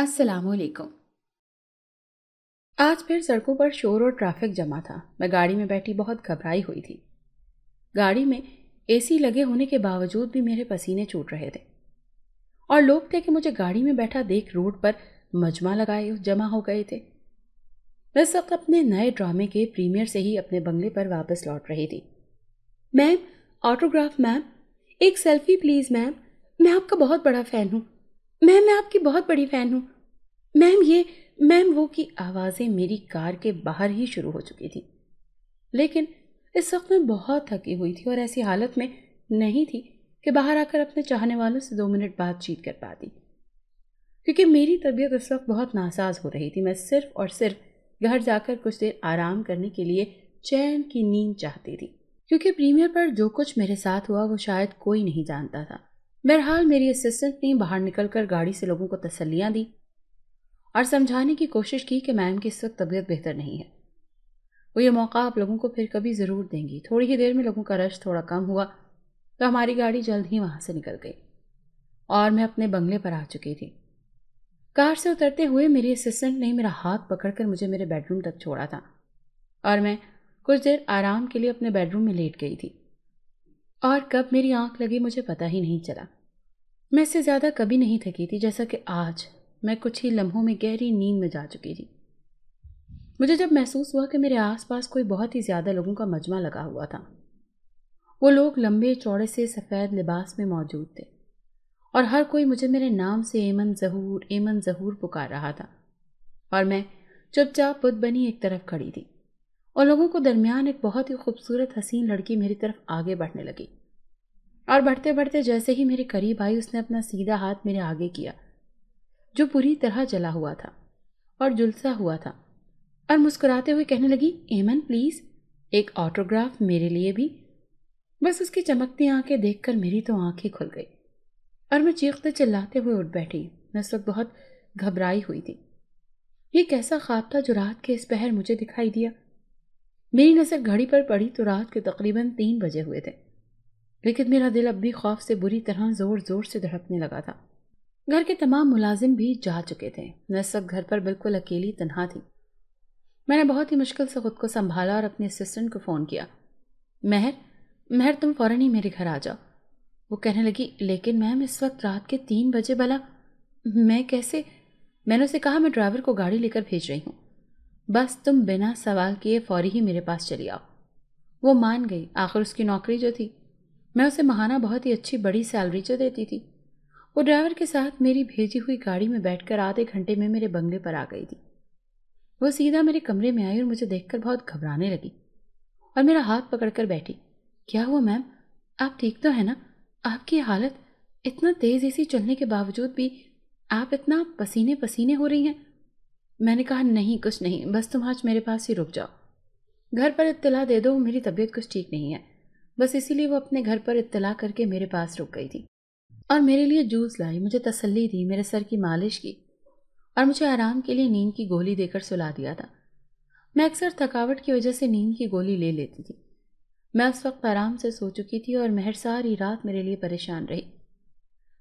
अस्सलाम वालेकुम आज फिर सड़कों पर शोर और ट्रैफिक जमा था मैं गाड़ी में बैठी बहुत घबराई हुई थी गाड़ी में एसी लगे होने के बावजूद भी मेरे पसीने छूट रहे थे और लोग थे कि मुझे गाड़ी में बैठा देख रोड पर मजमा लगाए जमा हो गए थे मैं सब अपने नए ड्रामे के प्रीमियर से ही अपने बंगले पर वापस लौट रही थी मैम ऑटोग्राफ मैम एक सेल्फी प्लीज़ मैम मैं आपका बहुत बड़ा फ़ैन हूँ मैम मैं आपकी बहुत बड़ी फ़ैन हूँ मैम ये मैम वो की आवाज़ें मेरी कार के बाहर ही शुरू हो चुकी थी लेकिन इस वक्त मैं बहुत थकी हुई थी और ऐसी हालत में नहीं थी कि बाहर आकर अपने चाहने वालों से दो मिनट बातचीत कर पाती क्योंकि मेरी तबीयत इस वक्त बहुत नासाज हो रही थी मैं सिर्फ और सिर्फ घर जाकर कुछ देर आराम करने के लिए चैन की नींद चाहती थी क्योंकि प्रीमियर पर जो कुछ मेरे साथ हुआ वो शायद कोई नहीं जानता था बहरहाल मेरी असिस्टेंट ने बाहर निकलकर गाड़ी से लोगों को तसलियां दी और समझाने की कोशिश की कि मैम की इस वक्त तबीयत बेहतर नहीं है वो ये मौका आप लोगों को फिर कभी ज़रूर देंगी थोड़ी ही देर में लोगों का रश थोड़ा कम हुआ तो हमारी गाड़ी जल्द ही वहाँ से निकल गई और मैं अपने बंगले पर आ चुकी थी कार से उतरते हुए मेरी असिस्टेंट ने मेरा हाथ पकड़कर मुझे मेरे बेडरूम तक छोड़ा था और मैं कुछ देर आराम के लिए अपने बेडरूम में लेट गई थी और कब मेरी आंख लगी मुझे पता ही नहीं चला मैं इससे ज़्यादा कभी नहीं थकी थी जैसा कि आज मैं कुछ ही लम्हों में गहरी नींद में जा चुकी थी मुझे जब महसूस हुआ कि मेरे आसपास कोई बहुत ही ज़्यादा लोगों का मजमा लगा हुआ था वो लोग लंबे चौड़े से सफ़ेद लिबास में मौजूद थे और हर कोई मुझे मेरे नाम से एमन जहूर एमन जहूर पुकार रहा था और मैं चुपचाप बुद बनी एक तरफ खड़ी थी और लोगों को दरमियान एक बहुत ही खूबसूरत हसीन लड़की मेरी तरफ आगे बढ़ने लगी और बढ़ते बढ़ते जैसे ही मेरे करीब आई उसने अपना सीधा हाथ मेरे आगे किया जो पूरी तरह जला हुआ था और जुलसा हुआ था और मुस्कुराते हुए कहने लगी एमन प्लीज़ एक ऑटोग्राफ मेरे लिए भी बस उसकी चमकती आंखें देखकर मेरी तो आंखें खुल गई और मैं चीखते चिल्लाते हुए उठ बैठी मैं उस वक्त बहुत घबराई हुई थी ये कैसा ख्वाब था जो रात के इस पहर मुझे दिखाई दिया मेरी नज़र घड़ी पर पड़ी तो रात के तकरीबन तीन बजे हुए थे लेकिन मेरा दिल अब भी खौफ से बुरी तरह ज़ोर ज़ोर से धड़कने लगा था घर के तमाम मुलाजिम भी जा चुके थे सब घर पर बिल्कुल अकेली तनहा थी मैंने बहुत ही मुश्किल से खुद को संभाला और अपने असिस्टेंट को फ़ोन किया मेहर महर तुम फ़ौर ही मेरे घर आ जाओ वो कहने लगी लेकिन मैम इस वक्त रात के तीन बजे भला मैं कैसे मैंने उसे कहा मैं ड्राइवर को गाड़ी लेकर भेज रही हूँ बस तुम बिना सवाल किए फौरी ही मेरे पास चली आओ वो मान गई आखिर उसकी नौकरी जो थी मैं उसे महाना बहुत ही अच्छी बड़ी सैलरी जो देती थी वो ड्राइवर के साथ मेरी भेजी हुई गाड़ी में बैठकर आधे घंटे में मेरे बंगले पर आ गई थी वो सीधा मेरे कमरे में आई और मुझे देखकर बहुत घबराने लगी और मेरा हाथ पकड़कर बैठी क्या हुआ मैम आप ठीक तो है ना आपकी हालत इतना तेज़ी सी चलने के बावजूद भी आप इतना पसीने पसीने हो रही हैं मैंने कहा नहीं कुछ नहीं बस तुम आज मेरे पास ही रुक जाओ घर पर इत्तला दे दो मेरी तबीयत कुछ ठीक नहीं है बस इसीलिए वो अपने घर पर इत्तला करके मेरे पास रुक गई थी और मेरे लिए जूस लाई मुझे तसल्ली दी मेरे सर की मालिश की और मुझे आराम के लिए नींद की गोली देकर सुला दिया था मैं अक्सर थकावट की वजह से नींद की गोली ले लेती थी मैं उस वक्त आराम से सो चुकी थी और मेहर सारी रात मेरे लिए परेशान रही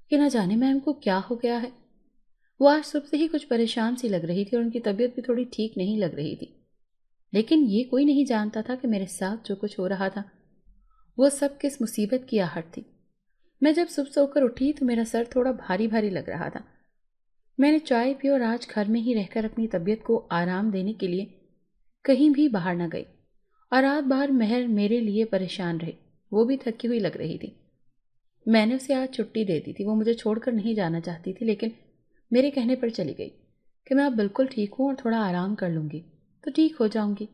कि ना जाने मैम को क्या हो गया है वो आज सुबह से ही कुछ परेशान सी लग रही थी और उनकी तबीयत भी थोड़ी ठीक नहीं लग रही थी लेकिन ये कोई नहीं जानता था कि मेरे साथ जो कुछ हो रहा था वो सब किस मुसीबत की आहट थी मैं जब सुबह सोकर उठी तो मेरा सर थोड़ा भारी भारी लग रहा था मैंने चाय पी और आज घर में ही रहकर अपनी तबीयत को आराम देने के लिए कहीं भी बाहर न गई और रात बार महर मेरे लिए परेशान रहे वो भी थकी हुई लग रही थी मैंने उसे आज छुट्टी दे दी थी वो मुझे छोड़कर नहीं जाना चाहती थी लेकिन मेरे कहने पर चली गई कि मैं अब बिल्कुल ठीक हूँ और थोड़ा आराम कर लूँगी तो ठीक हो जाऊँगी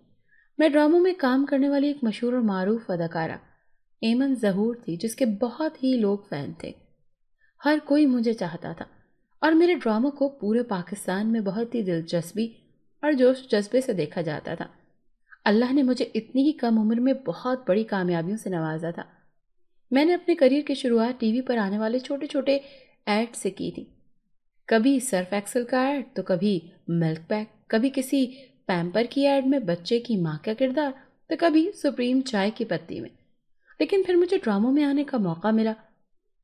मैं ड्रामों में काम करने वाली एक मशहूर और मरूफ अदाकारा एमन जहूर थी जिसके बहुत ही लोग फ़ैन थे हर कोई मुझे चाहता था और मेरे ड्रामों को पूरे पाकिस्तान में बहुत ही दिलचस्पी और जोश जज्बे से देखा जाता था अल्लाह ने मुझे इतनी ही कम उम्र में बहुत बड़ी कामयाबियों से नवाजा था मैंने अपने करियर की शुरुआत टीवी पर आने वाले छोटे छोटे एड से की थी कभी सर्फ एक्सल का ऐड तो कभी मिल्क पैक कभी किसी पैम्पर की ऐड में बच्चे की माँ का किरदार तो कभी सुप्रीम चाय की पत्ती में लेकिन फिर मुझे ड्रामों में आने का मौका मिला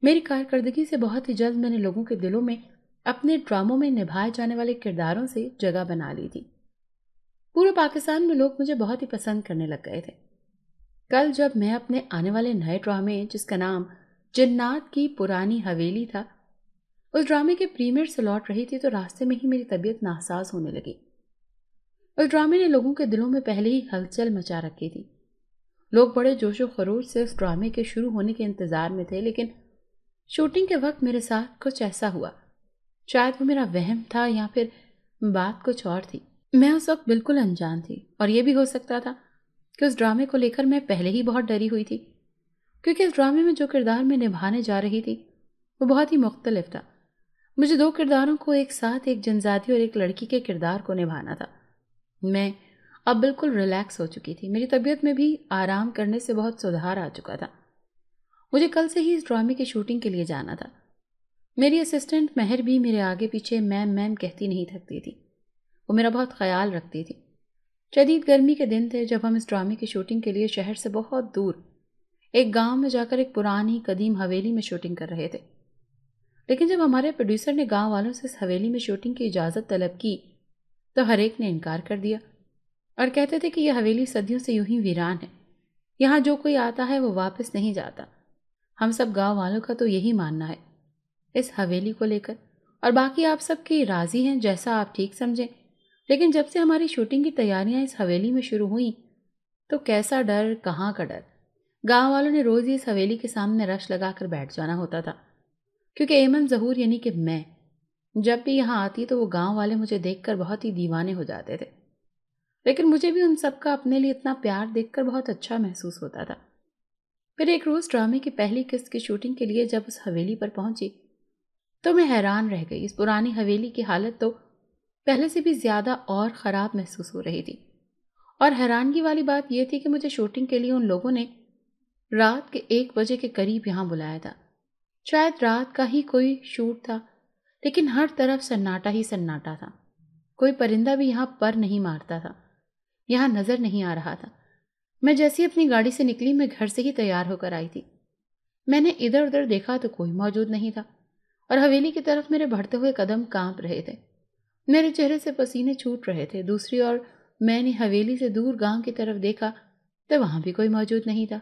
मेरी कारकर्दगी से बहुत ही जल्द मैंने लोगों के दिलों में अपने ड्रामों में निभाए जाने वाले किरदारों से जगह बना ली थी पूरे पाकिस्तान में लोग मुझे बहुत ही पसंद करने लग गए थे कल जब मैं अपने आने वाले नए ड्रामे जिसका नाम जिन्नात की पुरानी हवेली था उस ड्रामे के प्रीमियर से लौट रही थी तो रास्ते में ही मेरी तबीयत नासाज होने लगी उस ड्रामे ने लोगों के दिलों में पहले ही हलचल मचा रखी थी लोग बड़े जोश व खरोश से उस ड्रामे के शुरू होने के इंतज़ार में थे लेकिन शूटिंग के वक्त मेरे साथ कुछ ऐसा हुआ शायद वो मेरा वहम था या फिर बात कुछ और थी मैं उस वक्त बिल्कुल अनजान थी और ये भी हो सकता था कि उस ड्रामे को लेकर मैं पहले ही बहुत डरी हुई थी क्योंकि इस ड्रामे में जो किरदार मैं निभाने जा रही थी वो बहुत ही मुख्तलिफ था मुझे दो किरदारों को एक साथ एक जनजाति और एक लड़की के किरदार को निभाना था मैं अब बिल्कुल रिलैक्स हो चुकी थी मेरी तबीयत में भी आराम करने से बहुत सुधार आ चुका था मुझे कल से ही इस ड्रामे की शूटिंग के लिए जाना था मेरी असिस्टेंट महर भी मेरे आगे पीछे मैम मैम कहती नहीं थकती थी वो मेरा बहुत ख्याल रखती थी शदीद गर्मी के दिन थे जब हम इस ड्रामे की शूटिंग के लिए शहर से बहुत दूर एक गांव में जाकर एक पुरानी कदीम हवेली में शूटिंग कर रहे थे लेकिन जब हमारे प्रोड्यूसर ने गांव वालों से इस हवेली में शूटिंग की इजाज़त तलब की तो हर एक ने इनकार कर दिया और कहते थे कि यह हवेली सदियों से यूं ही वीरान है यहाँ जो कोई आता है वो वापस नहीं जाता हम सब गांव वालों का तो यही मानना है इस हवेली को लेकर और बाकी आप सब के राज़ी हैं जैसा आप ठीक समझें लेकिन जब से हमारी शूटिंग की तैयारियां इस हवेली में शुरू हुई तो कैसा डर कहाँ का डर गांव वालों ने रोज़ ही इस हवेली के सामने रश लगाकर बैठ जाना होता था क्योंकि ऐमन जहूर यानी कि मैं जब भी यहाँ आती तो वो गांव वाले मुझे देखकर बहुत ही दीवाने हो जाते थे लेकिन मुझे भी उन सब का अपने लिए इतना प्यार देखकर बहुत अच्छा महसूस होता था फिर एक रोज़ ड्रामे की पहली किस्त की शूटिंग के लिए जब उस हवेली पर पहुंची तो मैं हैरान रह गई इस पुरानी हवेली की हालत तो पहले से भी ज़्यादा और ख़राब महसूस हो रही थी और हैरानगी वाली बात यह थी कि मुझे शूटिंग के लिए उन लोगों ने रात के एक बजे के करीब यहाँ बुलाया था शायद रात का ही कोई शूट था लेकिन हर तरफ सन्नाटा ही सन्नाटा था कोई परिंदा भी यहाँ पर नहीं मारता था यहाँ नज़र नहीं आ रहा था मैं जैसी अपनी गाड़ी से निकली मैं घर से ही तैयार होकर आई थी मैंने इधर उधर देखा तो कोई मौजूद नहीं था और हवेली की तरफ मेरे बढ़ते हुए कदम कांप रहे थे मेरे चेहरे से पसीने छूट रहे थे दूसरी ओर मैंने हवेली से दूर गांव की तरफ देखा तो वहां भी कोई मौजूद नहीं था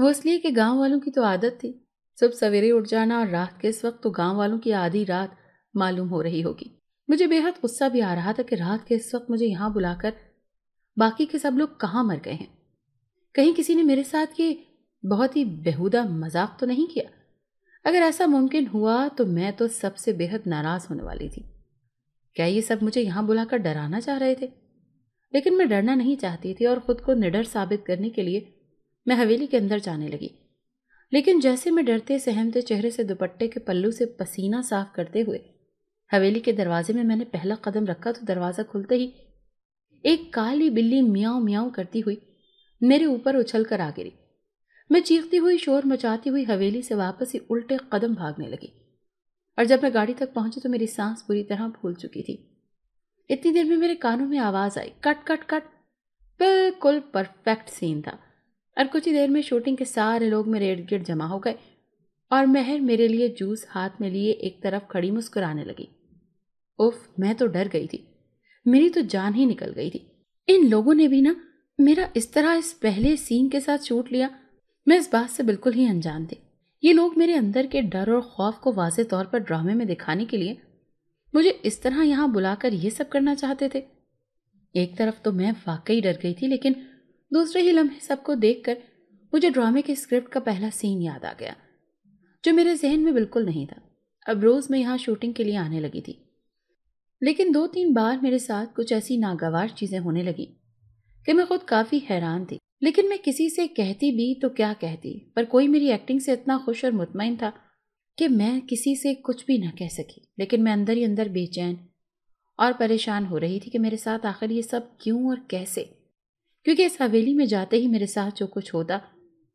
वो इसलिए कि गांव वालों की तो आदत थी सब सवेरे उठ जाना और रात के इस वक्त तो गांव वालों की आधी रात मालूम हो रही होगी मुझे बेहद गुस्सा भी आ रहा था कि रात के इस वक्त मुझे यहाँ बुलाकर बाकी के सब लोग कहाँ मर गए हैं कहीं किसी ने मेरे साथ ये बहुत ही बेहुदा मजाक तो नहीं किया अगर ऐसा मुमकिन हुआ तो मैं तो सबसे बेहद नाराज़ होने वाली थी क्या ये सब मुझे यहाँ बुलाकर डराना चाह रहे थे लेकिन मैं डरना नहीं चाहती थी और ख़ुद को निडर साबित करने के लिए मैं हवेली के अंदर जाने लगी लेकिन जैसे मैं डरते सहमते चेहरे से दुपट्टे के पल्लू से पसीना साफ करते हुए हवेली के दरवाजे में मैंने पहला कदम रखा तो दरवाज़ा खुलते ही एक काली बिल्ली मियाओ मियाओ करती हुई मेरे ऊपर उछल कर आ गिरी मैं चीखती हुई शोर मचाती हुई हवेली से वापस ही उल्टे कदम भागने लगी और जब मैं गाड़ी तक पहुंची तो मेरी सांस बुरी तरह फूल चुकी थी इतनी देर में मेरे कानों में आवाज़ आई कट कट कट बिल्कुल परफेक्ट सीन था और कुछ ही देर में शूटिंग के सारे लोग मेरे इर्द गिर्द जमा हो गए और महर मेरे लिए जूस हाथ में लिए एक तरफ खड़ी मुस्कुराने लगी उफ मैं तो डर गई थी मेरी तो जान ही निकल गई थी इन लोगों ने भी ना मेरा इस तरह इस पहले सीन के साथ शूट लिया मैं इस बात से बिल्कुल ही अनजान थी ये लोग मेरे अंदर के डर और खौफ को वाज तौर पर ड्रामे में दिखाने के लिए मुझे इस तरह यहाँ बुलाकर ये सब करना चाहते थे एक तरफ तो मैं वाकई डर गई थी लेकिन दूसरे ही लम्हे सबको देख कर मुझे ड्रामे के स्क्रिप्ट का पहला सीन याद आ गया जो मेरे जहन में बिल्कुल नहीं था अब रोज़ मैं यहाँ शूटिंग के लिए आने लगी थी लेकिन दो तीन बार मेरे साथ कुछ ऐसी नागवार चीज़ें होने लगी कि मैं खुद काफ़ी हैरान थी लेकिन मैं किसी से कहती भी तो क्या कहती पर कोई मेरी एक्टिंग से इतना खुश और मुतमिन था कि मैं किसी से कुछ भी ना कह सकी लेकिन मैं अंदर ही अंदर बेचैन और परेशान हो रही थी कि मेरे साथ आखिर ये सब क्यों और कैसे क्योंकि इस हवेली में जाते ही मेरे साथ जो कुछ होता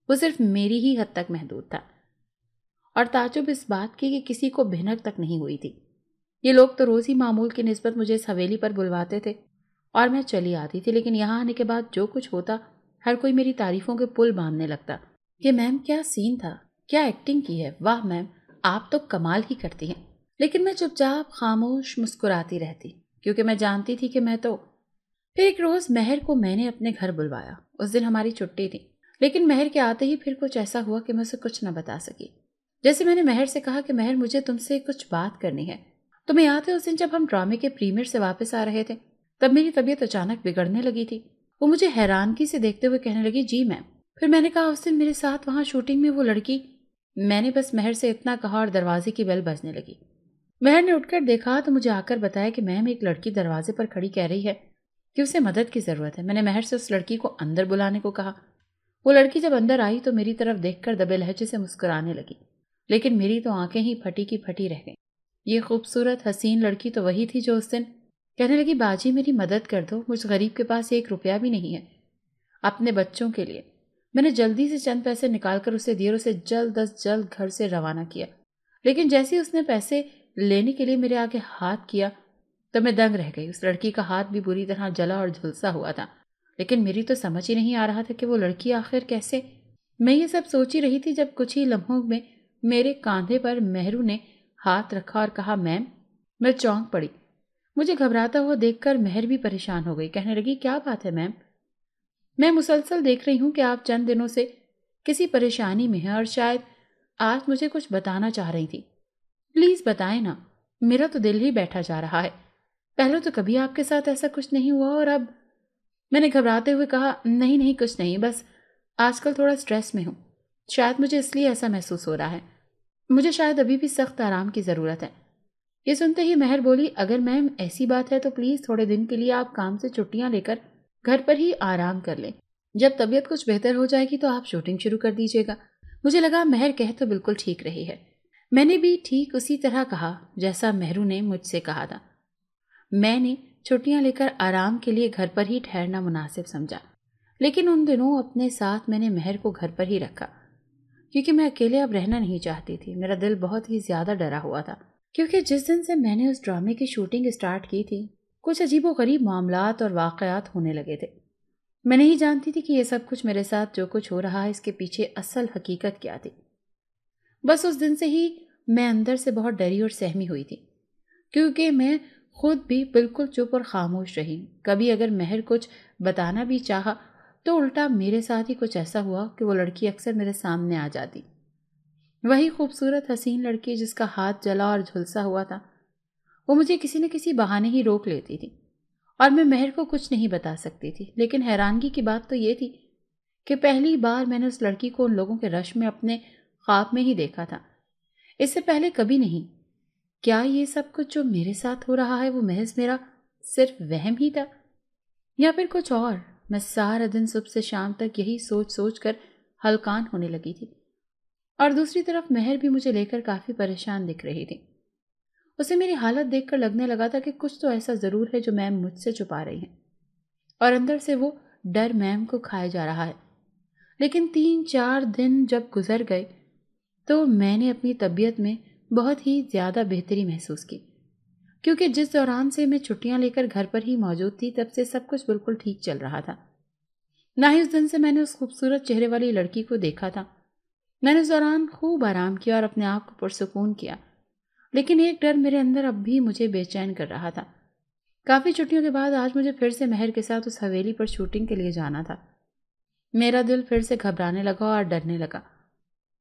वो सिर्फ मेरी ही हद तक महदूद था और ताजुब इस बात की कि किसी को भिनक तक नहीं हुई थी ये लोग तो रोज़ ही मामूल की नस्बत मुझे इस हवेली पर बुलवाते थे और मैं चली आती थी लेकिन यहाँ आने के बाद जो कुछ होता हर कोई मेरी तारीफ़ों के पुल बांधने लगता कि मैम क्या सीन था क्या एक्टिंग की है वाह मैम आप तो कमाल ही करती हैं लेकिन मैं चुपचाप खामोश मुस्कुराती रहती क्योंकि मैं जानती थी कि मैं तो फिर एक रोज़ मेहर को मैंने अपने घर बुलवाया उस दिन हमारी छुट्टी थी लेकिन मेहर के आते ही फिर कुछ ऐसा हुआ कि मैं उसे कुछ न बता सकी जैसे मैंने मेहर से कहा कि मेहर मुझे तुमसे कुछ बात करनी है तुम्हें याद है उस दिन जब हम ड्रामे के प्रीमियर से वापस आ रहे थे तब मेरी तबीयत अचानक बिगड़ने लगी थी वो मुझे हैरानगी से देखते हुए कहने लगी जी मैम फिर मैंने कहा उस दिन मेरे साथ वहाँ शूटिंग में वो लड़की मैंने बस मेहर से इतना कहा और दरवाजे की बेल बजने लगी मेहर ने उठकर देखा तो मुझे आकर बताया कि मैम एक लड़की दरवाजे पर खड़ी कह रही है कि उसे मदद की ज़रूरत है मैंने महर से उस लड़की को अंदर बुलाने को कहा वो लड़की जब अंदर आई तो मेरी तरफ देखकर दबे लहजे से मुस्कुराने लगी लेकिन मेरी तो आंखें ही फटी की फटी रह गई ये खूबसूरत हसीन लड़की तो वही थी जो उस दिन कहने लगी बाजी मेरी मदद कर दो मुझ गरीब के पास एक रुपया भी नहीं है अपने बच्चों के लिए मैंने जल्दी से चंद पैसे निकालकर उसे दिए और उसे जल्द अज जल्द घर से रवाना किया लेकिन जैसे ही उसने पैसे लेने के लिए मेरे आगे हाथ किया तो मैं दंग रह गई उस लड़की का हाथ भी बुरी तरह जला और झुलसा हुआ था लेकिन मेरी तो समझ ही नहीं आ रहा था कि वो लड़की आखिर कैसे मैं ये सब सोच ही रही थी जब कुछ ही लम्हों में मेरे कांधे पर मेहरू ने हाथ रखा और कहा मैम मैं चौंक पड़ी मुझे घबराता हुआ देखकर मेहर भी परेशान हो गई कहने लगी क्या बात है मैम मैं मुसलसल देख रही हूँ कि आप चंद दिनों से किसी परेशानी में हैं और शायद आज मुझे कुछ बताना चाह रही थी प्लीज़ बताएं ना मेरा तो दिल ही बैठा जा रहा है पहले तो कभी आपके साथ ऐसा कुछ नहीं हुआ और अब मैंने घबराते हुए कहा नहीं नहीं कुछ नहीं बस आजकल थोड़ा स्ट्रेस में हूँ शायद मुझे इसलिए ऐसा महसूस हो रहा है मुझे शायद अभी भी सख्त आराम की ज़रूरत है ये सुनते ही महर बोली अगर मैम ऐसी बात है तो प्लीज़ थोड़े दिन के लिए आप काम से छुट्टियाँ लेकर घर पर ही आराम कर लें जब तबीयत कुछ बेहतर हो जाएगी तो आप शूटिंग शुरू कर दीजिएगा मुझे लगा महर कह तो बिल्कुल ठीक रही है मैंने भी ठीक उसी तरह कहा जैसा मेहरू ने मुझसे कहा था मैंने छुट्टियां लेकर आराम के लिए घर पर ही ठहरना मुनासिब समझा लेकिन उन दिनों अपने साथ मैंने महर को घर पर ही रखा क्योंकि मैं अकेले अब रहना नहीं चाहती थी मेरा दिल बहुत ही ज़्यादा डरा हुआ था क्योंकि जिस दिन से मैंने उस ड्रामे की शूटिंग स्टार्ट की थी कुछ अजीब व गरीब मामला और वाकयात होने लगे थे मैं नहीं जानती थी कि यह सब कुछ मेरे साथ जो कुछ हो रहा है इसके पीछे असल हकीकत क्या थी बस उस दिन से ही मैं अंदर से बहुत डरी और सहमी हुई थी क्योंकि मैं खुद भी बिल्कुल चुप और खामोश रही कभी अगर महर कुछ बताना भी चाहा तो उल्टा मेरे साथ ही कुछ ऐसा हुआ कि वो लड़की अक्सर मेरे सामने आ जाती वही खूबसूरत हसीन लड़की जिसका हाथ जला और झुलसा हुआ था वो मुझे किसी न किसी बहाने ही रोक लेती थी और मैं मेहर को कुछ नहीं बता सकती थी लेकिन हैरानगी की बात तो ये थी कि पहली बार मैंने उस लड़की को उन लोगों के रश में अपने ख्वाब में ही देखा था इससे पहले कभी नहीं क्या ये सब कुछ जो मेरे साथ हो रहा है वो महज मेरा सिर्फ वहम ही था या फिर कुछ और मैं सारा दिन सुबह से शाम तक यही सोच सोच कर हलकान होने लगी थी और दूसरी तरफ मेहर भी मुझे लेकर काफ़ी परेशान दिख रही थी उसे मेरी हालत देखकर लगने लगा था कि कुछ तो ऐसा ज़रूर है जो मैम मुझसे छुपा रही हैं और अंदर से वो डर मैम को खाए जा रहा है लेकिन तीन चार दिन जब गुजर गए तो मैंने अपनी तबीयत में बहुत ही ज़्यादा बेहतरी महसूस की क्योंकि जिस दौरान से मैं छुट्टियां लेकर घर पर ही मौजूद थी तब से सब कुछ बिल्कुल ठीक चल रहा था ना ही उस दिन से मैंने उस खूबसूरत चेहरे वाली लड़की को देखा था मैंने उस दौरान खूब आराम किया और अपने आप को पुरसकून किया लेकिन एक डर मेरे अंदर अब भी मुझे बेचैन कर रहा था काफ़ी छुट्टियों के बाद आज मुझे फिर से महर के साथ उस हवेली पर शूटिंग के लिए जाना था मेरा दिल फिर से घबराने लगा और डरने लगा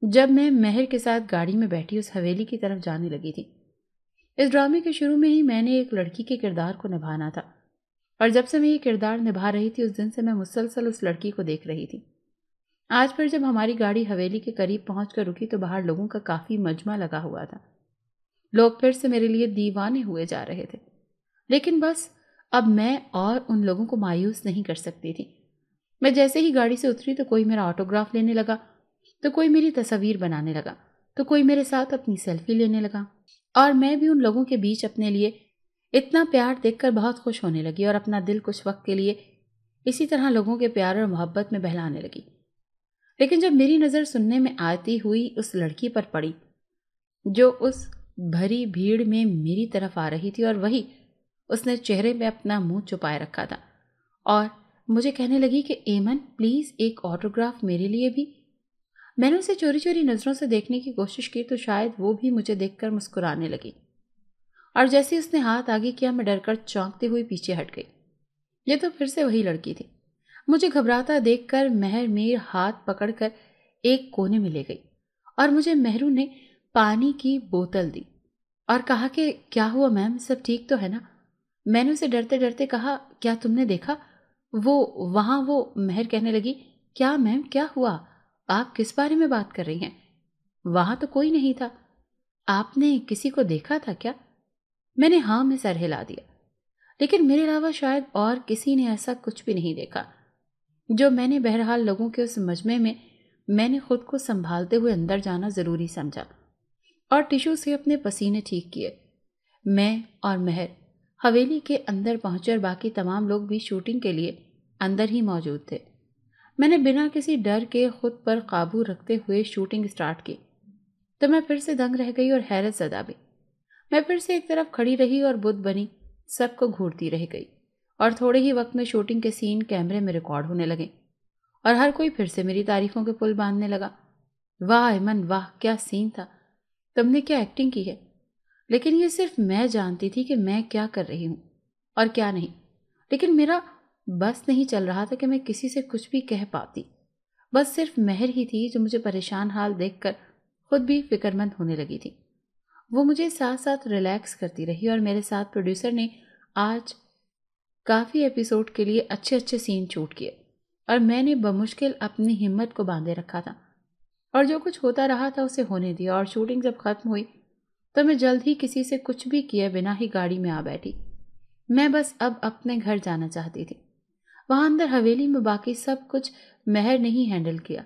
जब मैं मेहर के साथ गाड़ी में बैठी उस हवेली की तरफ जाने लगी थी इस ड्रामे के शुरू में ही मैंने एक लड़की के किरदार को निभाना था और जब से मैं ये किरदार निभा रही थी उस दिन से मैं मुसलसल उस लड़की को देख रही थी आज पर जब हमारी गाड़ी हवेली के करीब पहुँच कर रुकी तो बाहर लोगों का काफ़ी मजमा लगा हुआ था लोग फिर से मेरे लिए दीवाने हुए जा रहे थे लेकिन बस अब मैं और उन लोगों को मायूस नहीं कर सकती थी मैं जैसे ही गाड़ी से उतरी तो कोई मेरा ऑटोग्राफ लेने लगा तो कोई मेरी तस्वीर बनाने लगा तो कोई मेरे साथ अपनी सेल्फी लेने लगा और मैं भी उन लोगों के बीच अपने लिए इतना प्यार देखकर बहुत खुश होने लगी और अपना दिल कुछ वक्त के लिए इसी तरह लोगों के प्यार और मोहब्बत में बहलाने लगी लेकिन जब मेरी नज़र सुनने में आती हुई उस लड़की पर पड़ी जो उस भरी भीड़ में मेरी तरफ आ रही थी और वही उसने चेहरे में अपना मुंह छुपाए रखा था और मुझे कहने लगी कि एमन प्लीज़ एक ऑटोग्राफ मेरे लिए भी मैंने उसे चोरी चोरी नज़रों से देखने की कोशिश की तो शायद वो भी मुझे देखकर मुस्कुराने लगी और जैसे ही उसने हाथ आगे किया मैं डरकर चौंकती हुई पीछे हट गई ये तो फिर से वही लड़की थी मुझे घबराता देखकर महर मीर हाथ पकड़कर एक कोने में ले गई और मुझे मेहरू ने पानी की बोतल दी और कहा कि क्या हुआ मैम सब ठीक तो है ना मैंने उसे डरते डरते कहा क्या तुमने देखा वो वहाँ वो मेहर कहने लगी क्या मैम क्या हुआ आप किस बारे में बात कर रही हैं वहां तो कोई नहीं था आपने किसी को देखा था क्या मैंने हाँ में सर हिला दिया लेकिन मेरे अलावा शायद और किसी ने ऐसा कुछ भी नहीं देखा जो मैंने बहरहाल लोगों के उस मजमे में मैंने खुद को संभालते हुए अंदर जाना ज़रूरी समझा और टिशू से अपने पसीने ठीक किए मैं और महर हवेली के अंदर पहुंचे और बाकी तमाम लोग भी शूटिंग के लिए अंदर ही मौजूद थे मैंने बिना किसी डर के खुद पर काबू रखते हुए शूटिंग स्टार्ट की तो मैं फिर से दंग रह गई और हैरत सदा भी मैं फिर से एक तरफ खड़ी रही और बुद्ध बनी सबको घूरती रह गई और थोड़े ही वक्त में शूटिंग के सीन कैमरे में रिकॉर्ड होने लगे और हर कोई फिर से मेरी तारीफों के पुल बांधने लगा वाह अमन वाह क्या सीन था तुमने क्या एक्टिंग की है लेकिन ये सिर्फ मैं जानती थी कि मैं क्या कर रही हूँ और क्या नहीं लेकिन मेरा बस नहीं चल रहा था कि मैं किसी से कुछ भी कह पाती बस सिर्फ मेहर ही थी जो मुझे परेशान हाल देखकर खुद भी फिक्रमंद होने लगी थी वो मुझे साथ साथ रिलैक्स करती रही और मेरे साथ प्रोड्यूसर ने आज काफ़ी एपिसोड के लिए अच्छे अच्छे सीन शूट किए और मैंने बमुश्किल अपनी हिम्मत को बांधे रखा था और जो कुछ होता रहा था उसे होने दिया और शूटिंग जब ख़त्म हुई तो मैं जल्द ही किसी से कुछ भी किए बिना ही गाड़ी में आ बैठी मैं बस अब अपने घर जाना चाहती थी वहाँ अंदर हवेली में बाकी सब कुछ मेहर ने ही हैंडल किया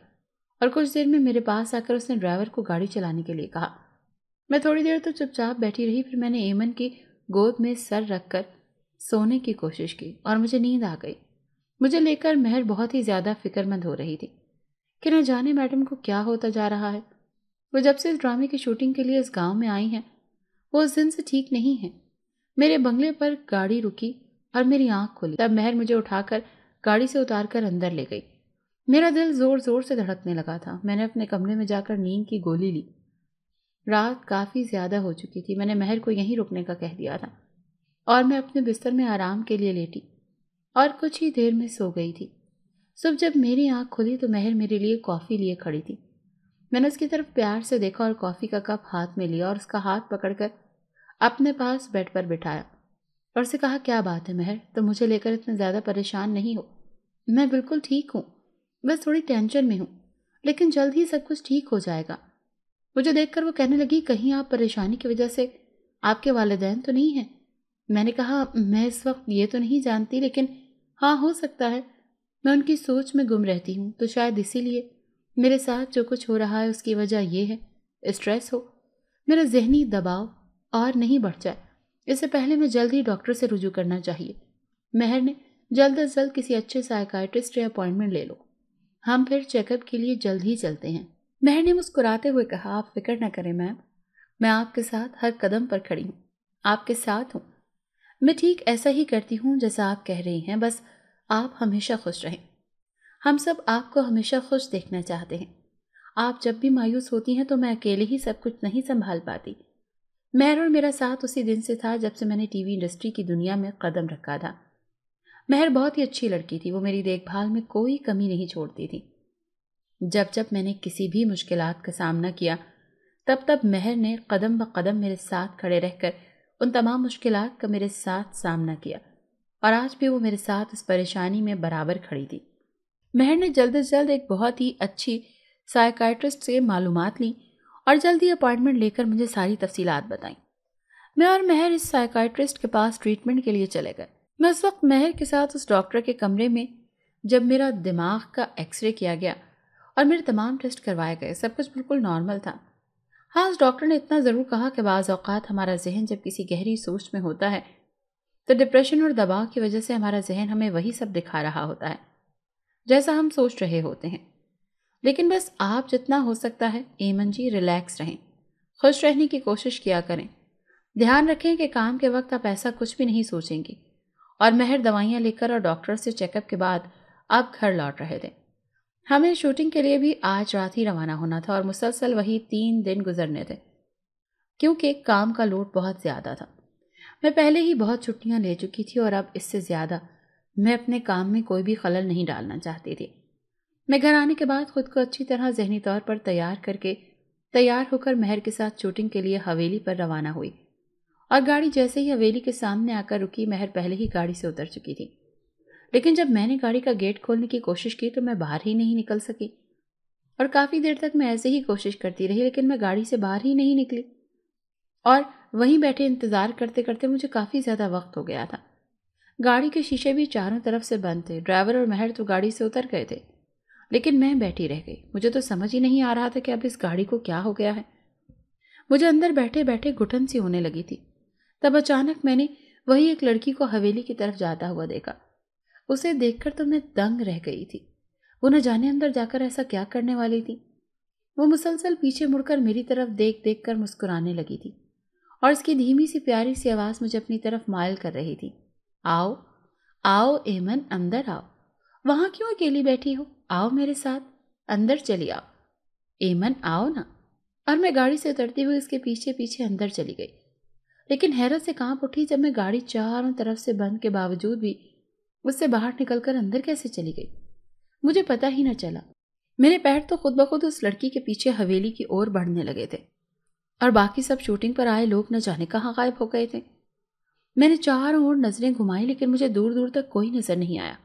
और कुछ देर में मेरे पास आकर उसने ड्राइवर को गाड़ी चलाने के लिए कहा मैं थोड़ी देर तो चुपचाप बैठी रही फिर मैंने एमन की गोद में सर रखकर सोने की कोशिश की और मुझे नींद आ गई मुझे लेकर महर बहुत ही ज़्यादा फिक्रमंद हो रही थी कि न जाने मैडम को क्या होता जा रहा है वो जब से इस ड्रामे की शूटिंग के लिए इस गांव में आई हैं वो उस दिन से ठीक नहीं है मेरे बंगले पर गाड़ी रुकी और मेरी आंख खुली तब महर मुझे उठाकर गाड़ी से उतार कर अंदर ले गई मेरा दिल ज़ोर ज़ोर से धड़कने लगा था मैंने अपने कमरे में जाकर नींद की गोली ली रात काफ़ी ज़्यादा हो चुकी थी मैंने महर को यहीं रुकने का कह दिया था और मैं अपने बिस्तर में आराम के लिए लेटी और कुछ ही देर में सो गई थी सुबह जब मेरी आंख खुली तो महर मेरे लिए कॉफ़ी लिए खड़ी थी मैंने उसकी तरफ प्यार से देखा और कॉफ़ी का कप हाथ में लिया और उसका हाथ पकड़कर अपने पास बेड पर बिठाया और से कहा क्या बात है महर तुम तो मुझे लेकर इतना ज़्यादा परेशान नहीं हो मैं बिल्कुल ठीक हूँ बस थोड़ी टेंशन में हूँ लेकिन जल्द ही सब कुछ ठीक हो जाएगा मुझे देखकर वो कहने लगी कहीं आप परेशानी की वजह से आपके वालदेन तो नहीं हैं मैंने कहा मैं इस वक्त ये तो नहीं जानती लेकिन हाँ हो सकता है मैं उनकी सोच में गुम रहती हूँ तो शायद इसीलिए मेरे साथ जो कुछ हो रहा है उसकी वजह यह है स्ट्रेस हो मेरा जहनी दबाव और नहीं बढ़ जाए इससे पहले मैं जल्द ही डॉक्टर से रुजू करना चाहिए मेहर ने जल्द अज जल्द किसी अच्छे साइकाइट्रिस्ट या अपॉइंटमेंट ले लो हम फिर चेकअप के लिए जल्द ही चलते हैं मेहर ने मुस्कुराते हुए कहा आप फिक्र न करें मैम मैं आपके साथ हर कदम पर खड़ी हूँ आपके साथ हूँ मैं ठीक ऐसा ही करती हूँ जैसा आप कह रही हैं बस आप हमेशा खुश रहें हम सब आपको हमेशा खुश देखना चाहते हैं आप जब भी मायूस होती हैं तो मैं अकेले ही सब कुछ नहीं संभाल पाती मेहर और मेरा साथ उसी दिन से था जब से मैंने टीवी इंडस्ट्री की दुनिया में कदम रखा था मेहर बहुत ही अच्छी लड़की थी वो मेरी देखभाल में कोई कमी नहीं छोड़ती थी जब जब मैंने किसी भी मुश्किल का सामना किया तब तब मेहर ने कदम ब कदम मेरे साथ खड़े रहकर उन तमाम मुश्किल का मेरे साथ सामना किया और आज भी वो मेरे साथ इस परेशानी में बराबर खड़ी थी मेहर ने जल्द अज जल्द एक बहुत ही अच्छी साइकाट्रिस्ट से मालूम ली और जल्दी अपॉइंटमेंट लेकर मुझे सारी तफसीलात बताई मैं और महर इस साइकाट्रिस्ट के पास ट्रीटमेंट के लिए चले गए मैं उस वक्त महर के साथ उस डॉक्टर के कमरे में जब मेरा दिमाग का एक्सरे किया गया और मेरे तमाम टेस्ट करवाए गए सब कुछ बिल्कुल नॉर्मल था हाँ उस डॉक्टर ने इतना ज़रूर कहा कि बाज़ अवत हमारा जहन जब किसी गहरी सोच में होता है तो डिप्रेशन और दबाव की वजह से हमारा जहन हमें वही सब दिखा रहा होता है जैसा हम सोच रहे होते हैं लेकिन बस आप जितना हो सकता है एमन जी रिलैक्स रहें खुश रहने की कोशिश किया करें ध्यान रखें कि काम के वक्त आप ऐसा कुछ भी नहीं सोचेंगी और महर दवाइयाँ लेकर और डॉक्टर से चेकअप के बाद आप घर लौट रहे थे हमें शूटिंग के लिए भी आज रात ही रवाना होना था और मुसलसल वही तीन दिन गुजरने थे क्योंकि काम का लोड बहुत ज़्यादा था मैं पहले ही बहुत छुट्टियाँ ले चुकी थी और अब इससे ज़्यादा मैं अपने काम में कोई भी खलल नहीं डालना चाहती थी मैं घर आने के बाद खुद को अच्छी तरह जहनी तौर पर तैयार करके तैयार होकर महर के साथ शूटिंग के लिए हवेली पर रवाना हुई और गाड़ी जैसे ही हवेली के सामने आकर रुकी महर पहले ही गाड़ी से उतर चुकी थी लेकिन जब मैंने गाड़ी का गेट खोलने की कोशिश की तो मैं बाहर ही नहीं निकल सकी और काफ़ी देर तक मैं ऐसे ही कोशिश करती रही लेकिन मैं गाड़ी से बाहर ही नहीं निकली और वहीं बैठे इंतज़ार करते करते मुझे काफ़ी ज़्यादा वक्त हो गया था गाड़ी के शीशे भी चारों तरफ से बंद थे ड्राइवर और महर तो गाड़ी से उतर गए थे लेकिन मैं बैठी रह गई मुझे तो समझ ही नहीं आ रहा था कि अब इस गाड़ी को क्या हो गया है मुझे अंदर बैठे बैठे घुटन सी होने लगी थी तब अचानक मैंने वही एक लड़की को हवेली की तरफ जाता हुआ देखा उसे देखकर तो मैं दंग रह गई थी वो न जाने अंदर जाकर ऐसा क्या करने वाली थी वो मुसलसल पीछे मुड़कर मेरी तरफ देख देख कर मुस्कुराने लगी थी और इसकी धीमी सी प्यारी सी आवाज़ मुझे अपनी तरफ मायल कर रही थी आओ आओ एमन अंदर आओ वहां क्यों अकेली बैठी हो आओ मेरे साथ अंदर चली आओ एमन आओ ना और मैं गाड़ी से उतरती हुई उसके पीछे पीछे अंदर चली गई लेकिन हैरत से कांप उठी जब मैं गाड़ी चारों तरफ से बंद के बावजूद भी उससे बाहर निकलकर अंदर कैसे चली गई मुझे पता ही ना चला मेरे पैर तो खुद ब खुद उस लड़की के पीछे हवेली की ओर बढ़ने लगे थे और बाकी सब शूटिंग पर आए लोग न जाने कहाँ गायब हो गए थे मैंने चारों ओर नजरें घुमाई लेकिन मुझे दूर दूर तक कोई नजर नहीं आया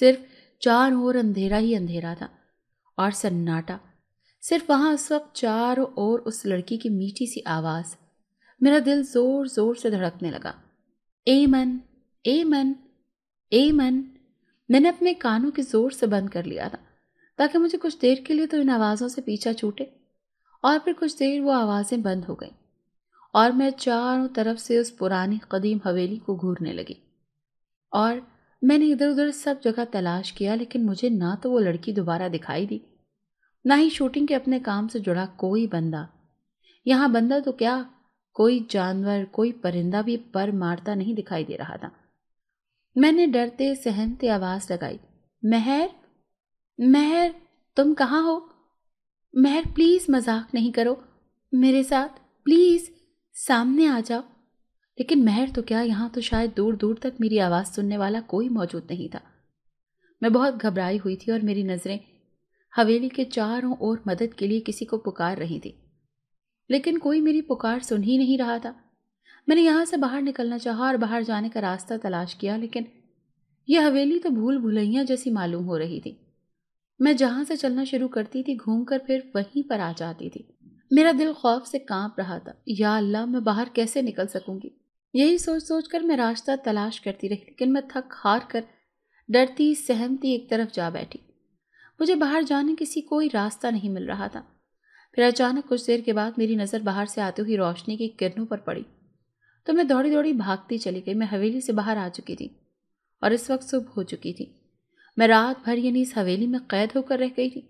सिर्फ चार ओर अंधेरा ही अंधेरा था और सन्नाटा सिर्फ वहाँ उस वक्त चारों ओर उस लड़की की मीठी सी आवाज़ मेरा दिल ज़ोर ज़ोर से धड़कने लगा ए मन ए मन ए मन मैंने अपने कानों के ज़ोर से बंद कर लिया था ताकि मुझे कुछ देर के लिए तो इन आवाज़ों से पीछा छूटे और फिर कुछ देर वो आवाज़ें बंद हो गईं और मैं चारों तरफ से उस पुरानी कदीम हवेली को घूरने लगी और मैंने इधर उधर सब जगह तलाश किया लेकिन मुझे ना तो वो लड़की दोबारा दिखाई दी ना ही शूटिंग के अपने काम से जुड़ा कोई बंदा यहाँ बंदा तो क्या कोई जानवर कोई परिंदा भी पर मारता नहीं दिखाई दे रहा था मैंने डरते सहमते आवाज़ लगाई महर महर तुम कहाँ हो महर प्लीज़ मजाक नहीं करो मेरे साथ प्लीज़ सामने आ जाओ लेकिन महर तो क्या यहाँ तो शायद दूर दूर तक मेरी आवाज़ सुनने वाला कोई मौजूद नहीं था मैं बहुत घबराई हुई थी और मेरी नज़रें हवेली के चारों ओर मदद के लिए किसी को पुकार रही थी लेकिन कोई मेरी पुकार सुन ही नहीं रहा था मैंने यहाँ से बाहर निकलना चाहा और बाहर जाने का रास्ता तलाश किया लेकिन यह हवेली तो भूल भुलैया जैसी मालूम हो रही थी मैं जहाँ से चलना शुरू करती थी घूम कर फिर वहीं पर आ जाती थी मेरा दिल खौफ से कांप रहा था या अल्लाह मैं बाहर कैसे निकल सकूंगी यही सोच सोच कर मैं रास्ता तलाश करती रही लेकिन मैं थक हार कर डरती सहमती एक तरफ जा बैठी मुझे बाहर जाने किसी कोई रास्ता नहीं मिल रहा था फिर अचानक कुछ देर के बाद मेरी नज़र बाहर से आती हुई रोशनी की किरणों पर पड़ी तो मैं दौड़ी दौड़ी भागती चली गई मैं हवेली से बाहर आ चुकी थी और इस वक्त सुबह हो चुकी थी मैं रात भर यानी इस हवेली में कैद होकर रह गई थी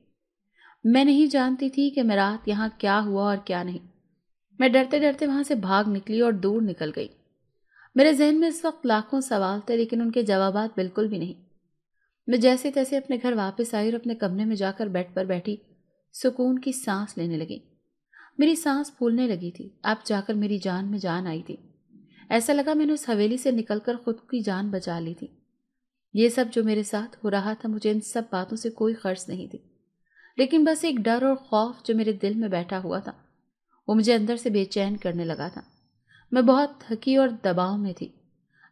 मैं नहीं जानती थी कि मैं रात यहाँ क्या हुआ और क्या नहीं मैं डरते डरते वहाँ से भाग निकली और दूर निकल गई मेरे जहन में इस वक्त लाखों सवाल थे लेकिन उनके जवाब बिल्कुल भी नहीं मैं जैसे तैसे अपने घर वापस आई और अपने कमरे में जाकर बेड पर बैठी सुकून की सांस लेने लगी मेरी सांस फूलने लगी थी आप जाकर मेरी जान में जान आई थी ऐसा लगा मैंने उस हवेली से निकलकर खुद की जान बचा ली थी ये सब जो मेरे साथ हो रहा था मुझे इन सब बातों से कोई खर्च नहीं थी लेकिन बस एक डर और खौफ जो मेरे दिल में बैठा हुआ था वो मुझे अंदर से बेचैन करने लगा था मैं बहुत थकी और दबाव में थी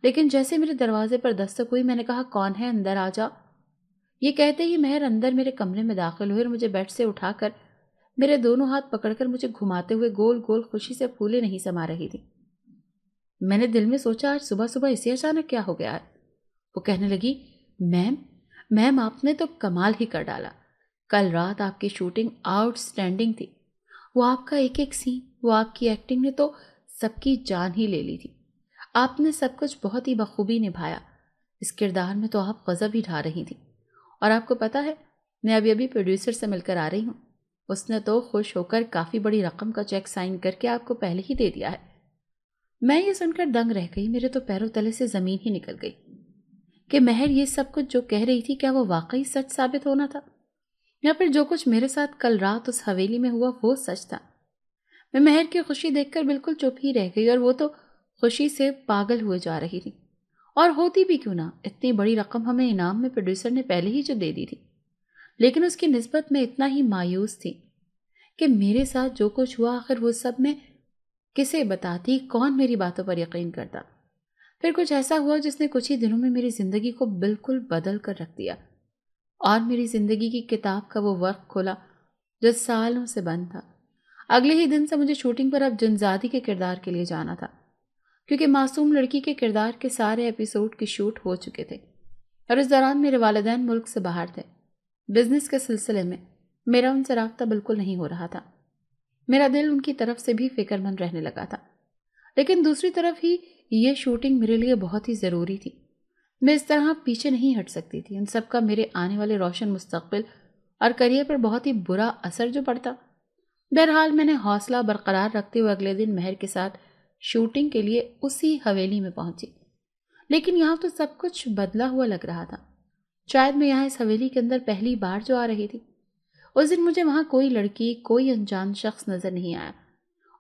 लेकिन जैसे मेरे दरवाजे पर दस्तक हुई मैंने कहा कौन है अंदर आ जा ये कहते ही महर अंदर मेरे कमरे में दाखिल हुए और मुझे बेड से उठाकर मेरे दोनों हाथ पकड़कर मुझे घुमाते हुए गोल गोल खुशी से फूले नहीं समा रही थी मैंने दिल में सोचा आज सुबह सुबह इसे अचानक क्या हो गया है वो कहने लगी मैम मैम आपने तो कमाल ही कर डाला कल रात आपकी शूटिंग आउटस्टैंडिंग थी वो आपका एक एक सीन वो आपकी एक्टिंग ने तो सबकी जान ही ले ली थी आपने सब कुछ बहुत ही बखूबी निभाया इस किरदार में तो आप गज़ब ही ढा रही थी और आपको पता है मैं अभी अभी प्रोड्यूसर से मिलकर आ रही हूँ उसने तो खुश होकर काफ़ी बड़ी रकम का चेक साइन करके आपको पहले ही दे दिया है मैं ये सुनकर दंग रह गई मेरे तो पैरों तले से ज़मीन ही निकल गई कि महर ये सब कुछ जो कह रही थी क्या वो वाकई सच साबित होना था या फिर जो कुछ मेरे साथ कल रात उस हवेली में हुआ वो सच था मैं महर की खुशी देखकर बिल्कुल चुप ही रह गई और वो तो खुशी से पागल हुए जा रही थी और होती भी क्यों ना इतनी बड़ी रकम हमें इनाम में प्रोड्यूसर ने पहले ही जो दे दी थी लेकिन उसकी नस्बत में इतना ही मायूस थी कि मेरे साथ जो कुछ हुआ आखिर वो सब मैं किसे बताती कौन मेरी बातों पर यकीन करता फिर कुछ ऐसा हुआ जिसने कुछ ही दिनों में मेरी ज़िंदगी को बिल्कुल बदल कर रख दिया और मेरी ज़िंदगी की किताब का वो वर्क खोला जो सालों से बंद था अगले ही दिन से मुझे शूटिंग पर अब जनजादी के किरदार के लिए जाना था क्योंकि मासूम लड़की के किरदार के सारे एपिसोड की शूट हो चुके थे और इस दौरान मेरे वालदान मुल्क से बाहर थे बिजनेस के सिलसिले में मेरा उनसे रबता बिल्कुल नहीं हो रहा था मेरा दिल उनकी तरफ से भी फिक्रमंद रहने लगा था लेकिन दूसरी तरफ ही ये शूटिंग मेरे लिए बहुत ही ज़रूरी थी मैं इस तरह पीछे नहीं हट सकती थी उन सबका मेरे आने वाले रोशन मुस्तबिल और करियर पर बहुत ही बुरा असर जो पड़ता बहरहाल मैंने हौसला बरकरार रखते हुए अगले दिन महर के साथ शूटिंग के लिए उसी हवेली में पहुंची लेकिन यहाँ तो सब कुछ बदला हुआ लग रहा था शायद मैं यहाँ इस हवेली के अंदर पहली बार जो आ रही थी उस दिन मुझे वहाँ कोई लड़की कोई अनजान शख्स नज़र नहीं आया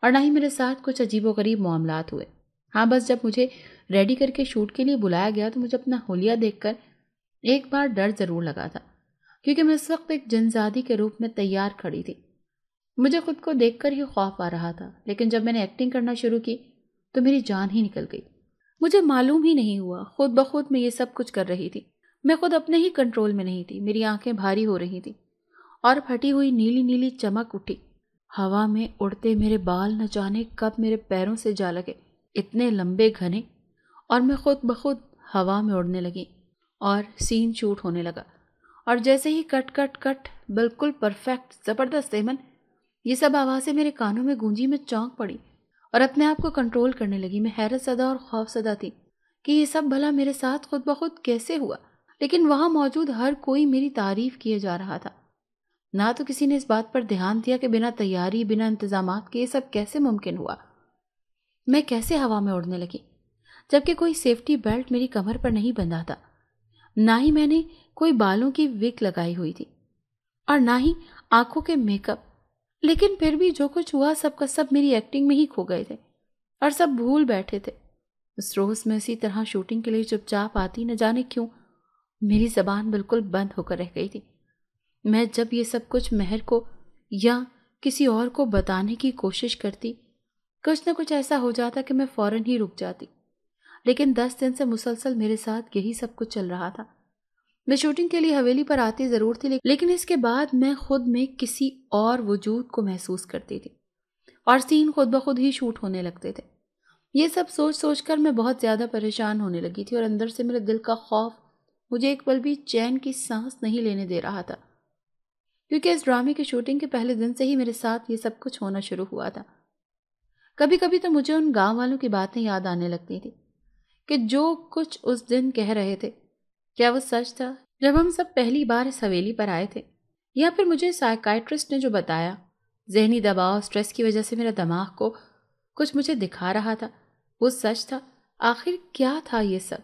और ना ही मेरे साथ कुछ अजीबोगरीब मामला हुए हाँ बस जब मुझे रेडी करके शूट के लिए बुलाया गया तो मुझे अपना होलिया कर एक बार डर ज़रूर लगा था क्योंकि मैं उस वक्त एक जनजादी के रूप में तैयार खड़ी थी मुझे खुद को कर ही खौफ आ रहा था लेकिन जब मैंने एक्टिंग करना शुरू की तो मेरी जान ही निकल गई मुझे मालूम ही नहीं हुआ खुद ब खुद मैं ये सब कुछ कर रही थी मैं खुद अपने ही कंट्रोल में नहीं थी मेरी आंखें भारी हो रही थी और फटी हुई नीली नीली चमक उठी हवा में उड़ते मेरे बाल न जाने कब मेरे पैरों से जा लगे इतने लंबे घने और मैं खुद ब खुद हवा में उड़ने लगी और सीन शूट होने लगा और जैसे ही कट कट कट बिल्कुल परफेक्ट ज़बरदस्त एमन ये सब आवाज़ें मेरे कानों में गूंजी में चौंक पड़ी और अपने आप को कंट्रोल करने लगी मैं हैरत सदा और खौफ सदा थी कि ये सब भला मेरे साथ खुद ब खुद कैसे हुआ लेकिन वहाँ मौजूद हर कोई मेरी तारीफ किए जा रहा था ना तो किसी ने इस बात पर ध्यान दिया कि बिना तैयारी बिना इंतजाम के ये सब कैसे मुमकिन हुआ मैं कैसे हवा में उड़ने लगी जबकि कोई सेफ्टी बेल्ट मेरी कमर पर नहीं बंधा था ना ही मैंने कोई बालों की विक लगाई हुई थी और ना ही आंखों के मेकअप लेकिन फिर भी जो कुछ हुआ सब का सब मेरी एक्टिंग में ही खो गए थे और सब भूल बैठे थे उस रोज में इसी तरह शूटिंग के लिए चुपचाप आती न जाने क्यों मेरी जबान बिल्कुल बंद होकर रह गई थी मैं जब ये सब कुछ मेहर को या किसी और को बताने की कोशिश करती कुछ ना कुछ ऐसा हो जाता कि मैं फौरन ही रुक जाती लेकिन दस दिन से मुसलसल मेरे साथ यही सब कुछ चल रहा था मैं शूटिंग के लिए हवेली पर आती ज़रूर थी लेकिन इसके बाद मैं खुद में किसी और वजूद को महसूस करती थी और सीन खुद ब खुद ही शूट होने लगते थे ये सब सोच सोच कर मैं बहुत ज़्यादा परेशान होने लगी थी और अंदर से मेरे दिल का खौफ मुझे एक पल भी चैन की सांस नहीं लेने दे रहा था क्योंकि इस ड्रामे की शूटिंग के पहले दिन से ही मेरे साथ ये सब कुछ होना शुरू हुआ था कभी कभी तो मुझे उन गांव वालों की बातें याद आने लगती थी कि जो कुछ उस दिन कह रहे थे क्या वो सच था जब हम सब पहली बार इस हवेली पर आए थे या फिर मुझे साइकाइट्रिस्ट ने जो बताया जहनी दबाव स्ट्रेस की वजह से मेरा दिमाग को कुछ मुझे दिखा रहा था वो सच था आखिर क्या था ये सब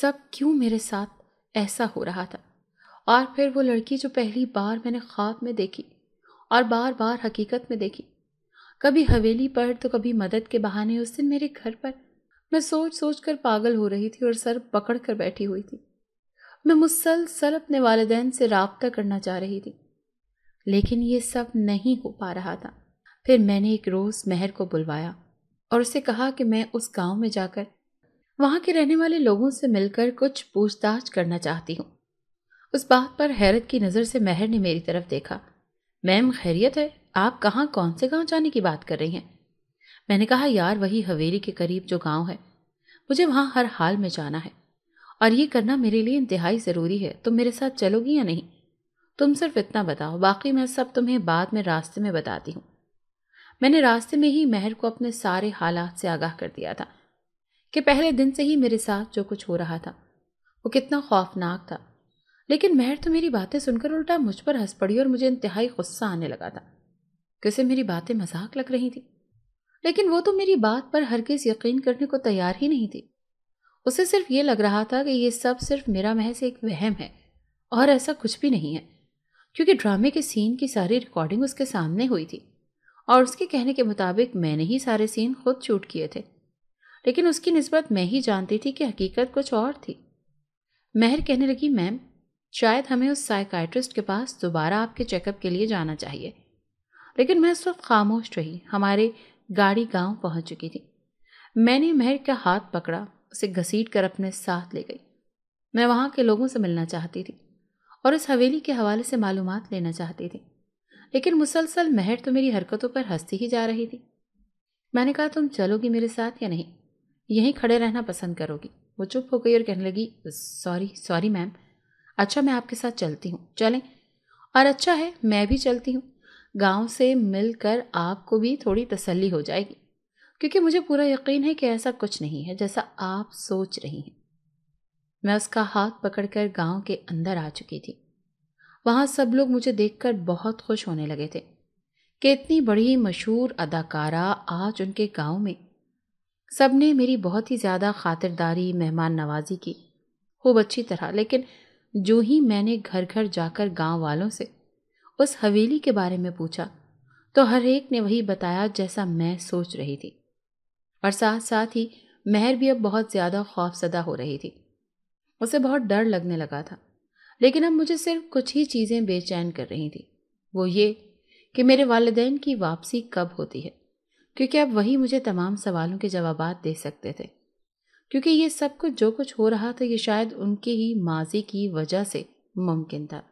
सब क्यों मेरे साथ ऐसा हो रहा था और फिर वो लड़की जो पहली बार मैंने ख्वाब में देखी और बार बार हकीकत में देखी कभी हवेली पर तो कभी मदद के बहाने उस दिन मेरे घर पर मैं सोच सोच कर पागल हो रही थी और सर पकड़ कर बैठी हुई थी मैं मुसलसल अपने वालदेन से रबता करना चाह रही थी लेकिन ये सब नहीं हो पा रहा था फिर मैंने एक रोज़ महर को बुलवाया और उसे कहा कि मैं उस गांव में जाकर वहाँ के रहने वाले लोगों से मिलकर कुछ पूछताछ करना चाहती हूँ उस बात पर हैरत की नज़र से महर ने मेरी तरफ देखा मैम खैरियत है आप कहाँ कौन से गांव जाने की बात कर रही हैं मैंने कहा यार वही हवेली के करीब जो गांव है मुझे वहां हर हाल में जाना है और ये करना मेरे लिए इंतहाई ज़रूरी है तुम मेरे साथ चलोगी या नहीं तुम सिर्फ इतना बताओ बाकी मैं सब तुम्हें बाद में रास्ते में बताती हूँ मैंने रास्ते में ही मेहर को अपने सारे हालात से आगाह कर दिया था कि पहले दिन से ही मेरे साथ जो कुछ हो रहा था वो कितना खौफनाक था लेकिन मेहर तो मेरी बातें सुनकर उल्टा मुझ पर हंस पड़ी और मुझे इंतहाई गुस्सा आने लगा था कैसे मेरी बातें मजाक लग रही थी लेकिन वो तो मेरी बात पर हरगिज यकीन करने को तैयार ही नहीं थी उसे सिर्फ ये लग रहा था कि ये सब सिर्फ मेरा महज एक वहम है और ऐसा कुछ भी नहीं है क्योंकि ड्रामे के सीन की सारी रिकॉर्डिंग उसके सामने हुई थी और उसके कहने के मुताबिक मैंने ही सारे सीन खुद शूट किए थे लेकिन उसकी नस्बत मैं ही जानती थी कि हकीकत कुछ और थी महर कहने लगी मैम शायद हमें उस साइकाइट्रिस्ट के पास दोबारा आपके चेकअप के लिए जाना चाहिए लेकिन मैं उस वक्त खामोश रही हमारे गाड़ी गांव पहुंच चुकी थी मैंने महर का हाथ पकड़ा उसे घसीट कर अपने साथ ले गई मैं वहाँ के लोगों से मिलना चाहती थी और उस हवेली के हवाले से मालूम लेना चाहती थी लेकिन मुसलसल महर तो मेरी हरकतों पर हंसती ही जा रही थी मैंने कहा तुम चलोगी मेरे साथ या नहीं यहीं खड़े रहना पसंद करोगी वो चुप हो गई और कहने लगी सॉरी सॉरी मैम अच्छा मैं आपके साथ चलती हूँ चलें और अच्छा है मैं भी चलती हूँ गांव से मिलकर आपको भी थोड़ी तसल्ली हो जाएगी क्योंकि मुझे पूरा यकीन है कि ऐसा कुछ नहीं है जैसा आप सोच रही हैं मैं उसका हाथ पकड़कर गांव के अंदर आ चुकी थी वहाँ सब लोग मुझे देखकर बहुत खुश होने लगे थे कि इतनी बड़ी मशहूर अदाकारा आज उनके गांव में सब ने मेरी बहुत ही ज़्यादा खातिरदारी मेहमान नवाजी की खूब अच्छी तरह लेकिन जो ही मैंने घर घर जाकर गांव वालों से उस हवेली के बारे में पूछा तो हर एक ने वही बताया जैसा मैं सोच रही थी और साथ साथ ही महर भी अब बहुत ज़्यादा खौफजदा हो रही थी उसे बहुत डर लगने लगा था लेकिन अब मुझे सिर्फ कुछ ही चीज़ें बेचैन कर रही थी वो ये कि मेरे वालदेन की वापसी कब होती है क्योंकि अब वही मुझे तमाम सवालों के जवाब दे सकते थे क्योंकि ये सब कुछ जो कुछ हो रहा था ये शायद उनके ही माजी की वजह से मुमकिन था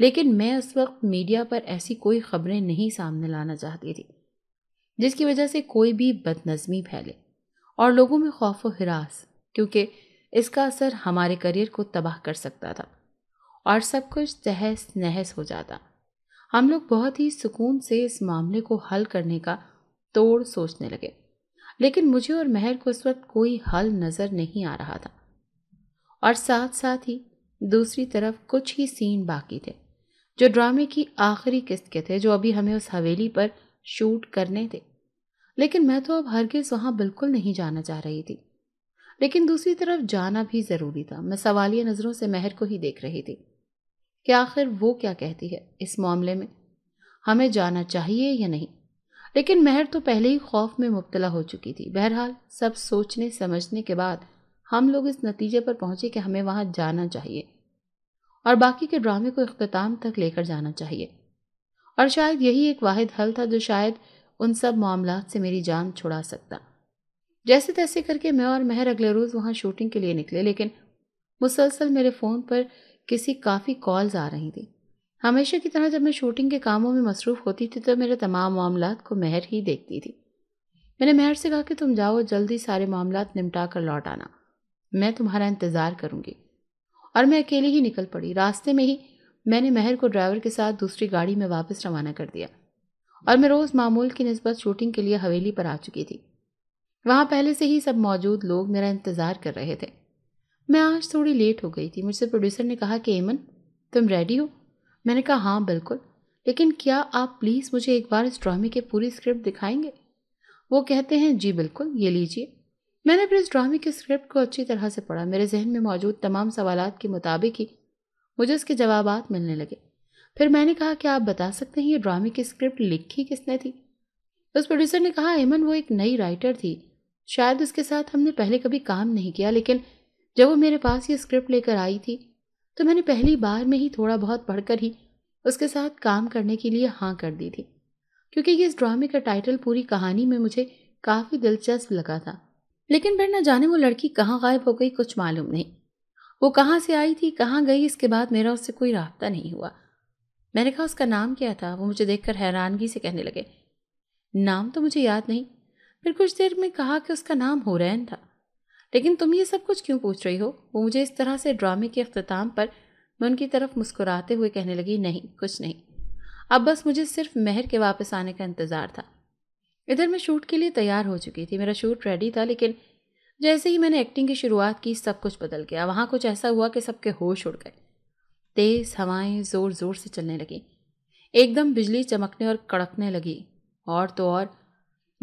लेकिन मैं उस वक्त मीडिया पर ऐसी कोई खबरें नहीं सामने लाना चाहती थी जिसकी वजह से कोई भी बदनज़मी फैले और लोगों में खौफ व हरास क्योंकि इसका असर हमारे करियर को तबाह कर सकता था और सब कुछ तहस नहस हो जाता हम लोग बहुत ही सुकून से इस मामले को हल करने का तोड़ सोचने लगे लेकिन मुझे और महर को उस वक्त कोई हल नज़र नहीं आ रहा था और साथ साथ ही दूसरी तरफ कुछ ही सीन बाकी थे जो ड्रामे की आखिरी किस्त के थे जो अभी हमें उस हवेली पर शूट करने थे लेकिन मैं तो अब हरगिज वहाँ बिल्कुल नहीं जाना चाह रही थी लेकिन दूसरी तरफ जाना भी ज़रूरी था मैं सवालिया नज़रों से महर को ही देख रही थी कि आखिर वो क्या कहती है इस मामले में हमें जाना चाहिए या नहीं लेकिन महर तो पहले ही खौफ में मुबतला हो चुकी थी बहरहाल सब सोचने समझने के बाद हम लोग इस नतीजे पर पहुंचे कि हमें वहाँ जाना चाहिए और बाकी के ड्रामे को अख्ताम तक लेकर जाना चाहिए और शायद यही एक वाद हल था जो शायद उन सब मामला से मेरी जान छुड़ा सकता जैसे तैसे करके मैं और महर अगले रोज़ वहाँ शूटिंग के लिए निकले लेकिन मुसलसल मेरे फ़ोन पर किसी काफ़ी कॉल्स आ रही थी हमेशा की तरह जब मैं शूटिंग के कामों में मसरूफ़ होती थी तो मेरे तमाम मामला को महर ही देखती थी मैंने महर से कहा कि तुम जाओ जल्दी सारे मामला निपटा कर लौट आना मैं तुम्हारा इंतज़ार करूँगी और मैं अकेली ही निकल पड़ी रास्ते में ही मैंने महर को ड्राइवर के साथ दूसरी गाड़ी में वापस रवाना कर दिया और मैं रोज़ मामूल की नस्बत शूटिंग के लिए हवेली पर आ चुकी थी वहाँ पहले से ही सब मौजूद लोग मेरा इंतज़ार कर रहे थे मैं आज थोड़ी लेट हो गई थी मुझसे प्रोड्यूसर ने कहा कि एमन तुम रेडी हो मैंने कहा हाँ बिल्कुल लेकिन क्या आप प्लीज़ मुझे एक बार इस ड्रामे के पूरी स्क्रिप्ट दिखाएंगे वो कहते हैं जी बिल्कुल ये लीजिए मैंने अपने इस ड्रामे के स्क्रिप्ट को अच्छी तरह से पढ़ा मेरे जहन में मौजूद तमाम सवाल के मुताबिक ही मुझे उसके जवाब मिलने लगे फिर मैंने कहा कि आप बता सकते हैं ये ड्रामे की स्क्रिप्ट लिखी किसने थी उस प्रोड्यूसर ने कहा एमन वो एक नई राइटर थी शायद उसके साथ हमने पहले कभी काम नहीं किया लेकिन जब वो मेरे पास ये स्क्रिप्ट लेकर आई थी तो मैंने पहली बार में ही थोड़ा बहुत पढ़कर ही उसके साथ काम करने के लिए हाँ कर दी थी क्योंकि ये इस ड्रामे का टाइटल पूरी कहानी में मुझे काफ़ी दिलचस्प लगा था लेकिन फिर न जाने वो लड़की कहाँ गायब हो गई कुछ मालूम नहीं वो कहाँ से आई थी कहाँ गई इसके बाद मेरा उससे कोई रबता नहीं हुआ मैंने कहा उसका नाम क्या था वो मुझे देखकर हैरानगी से कहने लगे नाम तो मुझे याद नहीं फिर कुछ देर में कहा कि उसका नाम हुरैन था लेकिन तुम ये सब कुछ क्यों पूछ रही हो वो मुझे इस तरह से ड्रामे के अख्ताम पर मैं उनकी तरफ मुस्कुराते हुए कहने लगी नहीं कुछ नहीं अब बस मुझे सिर्फ मेहर के वापस आने का इंतज़ार था इधर मैं शूट के लिए तैयार हो चुकी थी मेरा शूट रेडी था लेकिन जैसे ही मैंने एक्टिंग की शुरुआत की सब कुछ बदल गया वहाँ कुछ ऐसा हुआ कि सबके होश उड़ गए तेज़ हवाएं ज़ोर ज़ोर से चलने लगी एकदम बिजली चमकने और कड़कने लगी और तो और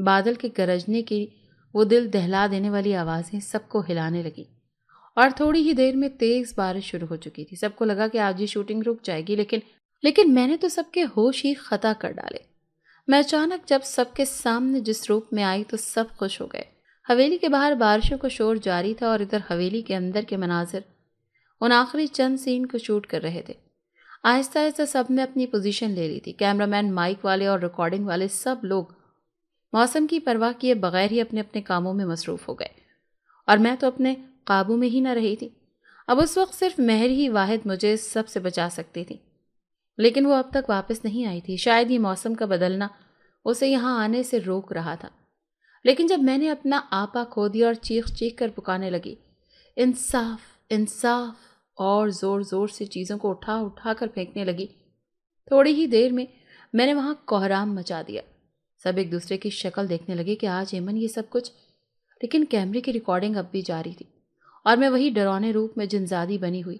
बादल के गरजने की वो दिल दहला देने वाली आवाज़ें सबको हिलाने लगी और थोड़ी ही देर में तेज़ बारिश शुरू हो चुकी थी सबको लगा कि आज ये शूटिंग रुक जाएगी लेकिन लेकिन मैंने तो सबके होश ही ख़ता कर डाले मैं अचानक जब सबके सामने जिस रूप में आई तो सब खुश हो गए हवेली के बाहर बारिशों का शोर जारी था और इधर हवेली के अंदर के मनाजिर उन आखिरी चंद सीन को शूट कर रहे थे आहिस्ता आहिस्ता सब ने अपनी पोजीशन ले ली थी कैमरामैन माइक वाले और रिकॉर्डिंग वाले सब लोग मौसम की परवाह किए बगैर ही अपने अपने कामों में मसरूफ़ हो गए और मैं तो अपने काबू में ही ना रही थी अब उस वक्त सिर्फ महर ही वाहिद मुझे सबसे बचा सकती थी लेकिन वो अब तक वापस नहीं आई थी शायद ये मौसम का बदलना उसे यहाँ आने से रोक रहा था लेकिन जब मैंने अपना आपा खो दिया और चीख चीख कर पुकारने लगी इंसाफ इंसाफ और ज़ोर ज़ोर से चीज़ों को उठा उठा कर फेंकने लगी थोड़ी ही देर में मैंने वहाँ कोहराम मचा दिया सब एक दूसरे की शक्ल देखने लगे कि आज एमन ये सब कुछ लेकिन कैमरे की रिकॉर्डिंग अब भी जारी थी और मैं वही डरौने रूप में जिनजादी बनी हुई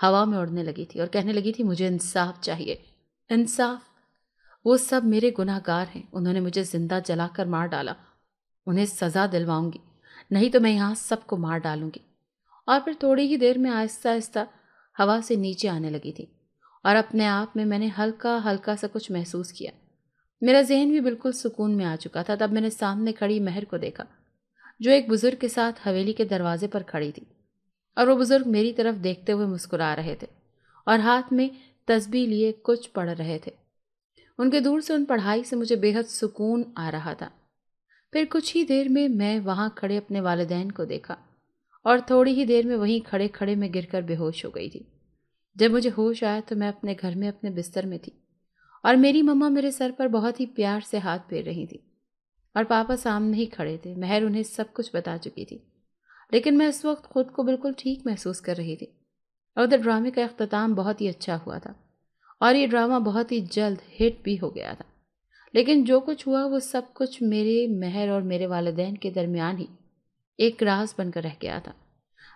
हवा में उड़ने लगी थी और कहने लगी थी मुझे इंसाफ चाहिए इंसाफ वो सब मेरे गुनाहगार हैं उन्होंने मुझे जिंदा जलाकर मार डाला उन्हें सज़ा दिलवाऊंगी नहीं तो मैं यहाँ सबको मार डालूंगी और फिर थोड़ी ही देर में आहिस्ता आहिस्ता हवा से नीचे आने लगी थी और अपने आप में मैंने हल्का हल्का सा कुछ महसूस किया मेरा जहन भी बिल्कुल सुकून में आ चुका था तब मैंने सामने खड़ी महर को देखा जो एक बुज़ुर्ग के साथ हवेली के दरवाजे पर खड़ी थी और वो बुज़ुर्ग मेरी तरफ देखते हुए मुस्कुरा रहे थे और हाथ में तस्बी लिए कुछ पढ़ रहे थे उनके दूर से उन पढ़ाई से मुझे बेहद सुकून आ रहा था फिर कुछ ही देर में मैं वहाँ खड़े अपने वालदेन को देखा और थोड़ी ही देर में वहीं खड़े खड़े में गिरकर बेहोश हो गई थी जब मुझे होश आया तो मैं अपने घर में अपने बिस्तर में थी और मेरी मम्मा मेरे सर पर बहुत ही प्यार से हाथ फेर रही थी और पापा सामने ही खड़े थे महर उन्हें सब कुछ बता चुकी थी लेकिन मैं इस वक्त ख़ुद को बिल्कुल ठीक महसूस कर रही थी और उधर ड्रामे का अख्ताम बहुत ही अच्छा हुआ था और ये ड्रामा बहुत ही जल्द हिट भी हो गया था लेकिन जो कुछ हुआ वो सब कुछ मेरे महर और मेरे वालदेन के दरमियान ही एक राज बनकर रह गया था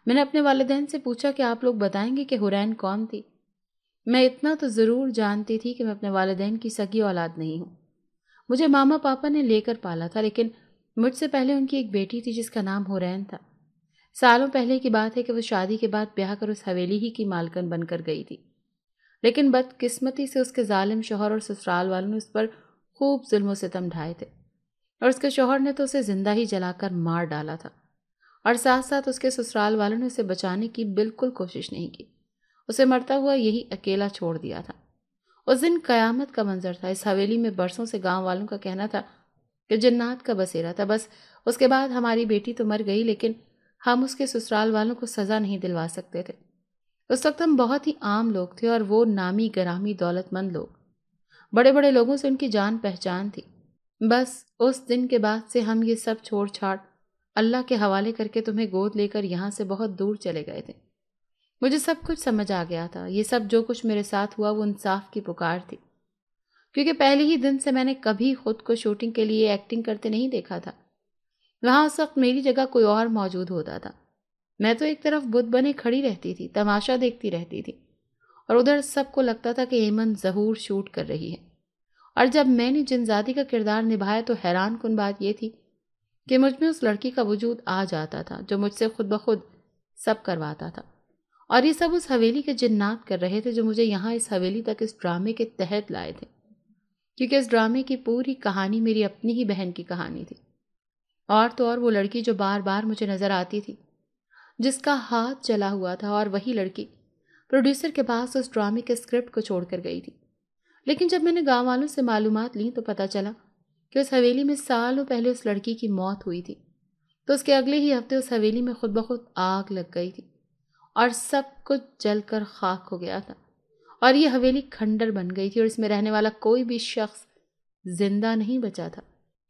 मैंने अपने वालदेन से पूछा कि आप लोग बताएंगे कि हुरैन कौन थी मैं इतना तो ज़रूर जानती थी कि मैं अपने वालदेन की सगी औलाद नहीं हूँ मुझे मामा पापा ने लेकर पाला था लेकिन मुझसे पहले उनकी एक बेटी थी जिसका नाम हुरैन था सालों पहले की बात है कि वो शादी के बाद ब्याह कर उस हवेली ही की मालकन बनकर गई थी लेकिन बदकिस्मती से उसके ालिम शोहर और ससुराल वालों ने उस पर खूब जुल्म सितम ढाए थे और उसके शोहर ने तो उसे ज़िंदा ही जलाकर मार डाला था और साथ साथ उसके ससुराल वालों ने उसे बचाने की बिल्कुल कोशिश नहीं की उसे मरता हुआ यही अकेला छोड़ दिया था उस दिन कयामत का मंजर था इस हवेली में बरसों से गांव वालों का कहना था कि जन्नात का बसेरा था बस उसके बाद हमारी बेटी तो मर गई लेकिन हम उसके ससुराल वालों को सज़ा नहीं दिलवा सकते थे उस वक्त हम बहुत ही आम लोग थे और वो नामी गरामी दौलतमंद लोग बड़े बड़े लोगों से उनकी जान पहचान थी बस उस दिन के बाद से हम ये सब छोड़ छाड़ अल्लाह के हवाले करके तुम्हें गोद लेकर यहाँ से बहुत दूर चले गए थे मुझे सब कुछ समझ आ गया था ये सब जो कुछ मेरे साथ हुआ वो इंसाफ की पुकार थी क्योंकि पहले ही दिन से मैंने कभी खुद को शूटिंग के लिए एक्टिंग करते नहीं देखा था वहाँ उस वक्त मेरी जगह कोई और मौजूद होता था मैं तो एक तरफ बुद्ध बने खड़ी रहती थी तमाशा देखती रहती थी और उधर सबको लगता था कि हेमंत जहूर शूट कर रही है और जब मैंने जिनजादी का किरदार निभाया तो हैरान कन बात यह थी कि मुझ में उस लड़की का वजूद आ जाता था जो मुझसे खुद ब खुद सब करवाता था और ये सब उस हवेली के जिन्नात कर रहे थे जो मुझे यहाँ इस हवेली तक इस ड्रामे के तहत लाए थे क्योंकि इस ड्रामे की पूरी कहानी मेरी अपनी ही बहन की कहानी थी और तो और वो लड़की जो बार बार मुझे नज़र आती थी जिसका हाथ जला हुआ था और वही लड़की प्रोड्यूसर के पास उस ड्रामे के स्क्रिप्ट को छोड़ कर गई थी लेकिन जब मैंने गाँव वालों से मालूम ली तो पता चला कि उस हवेली में सालों पहले उस लड़की की मौत हुई थी तो उसके अगले ही हफ्ते उस हवेली में खुद ब खुद आग लग गई थी और सब कुछ जल कर खाक हो गया था और ये हवेली खंडर बन गई थी और इसमें रहने वाला कोई भी शख्स जिंदा नहीं बचा था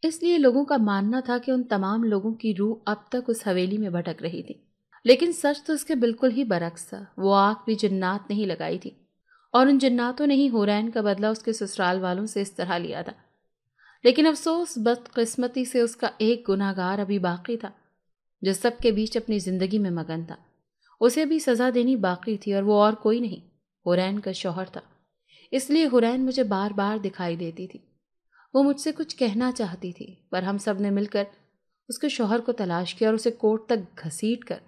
इसलिए लोगों का मानना था कि उन तमाम लोगों की रूह अब तक उस हवेली में भटक रही थी लेकिन सच तो उसके बिल्कुल ही बरक्स था वो आग भी जन्नात नहीं लगाई थी और उन जन्नातों ने ही हुरैन का बदला उसके ससुराल वालों से इस तरह लिया था लेकिन अफसोस बदकस्मती से उसका एक गुनागार अभी बाकी था जो सबके बीच अपनी ज़िंदगी में मगन था उसे भी सज़ा देनी बाकी थी और वो और कोई नहीं हुरैन का शौहर था इसलिए हुरैन मुझे बार बार दिखाई देती थी वो मुझसे कुछ कहना चाहती थी पर हम सब ने मिलकर उसके शोहर को तलाश किया और उसे कोर्ट तक घसीट कर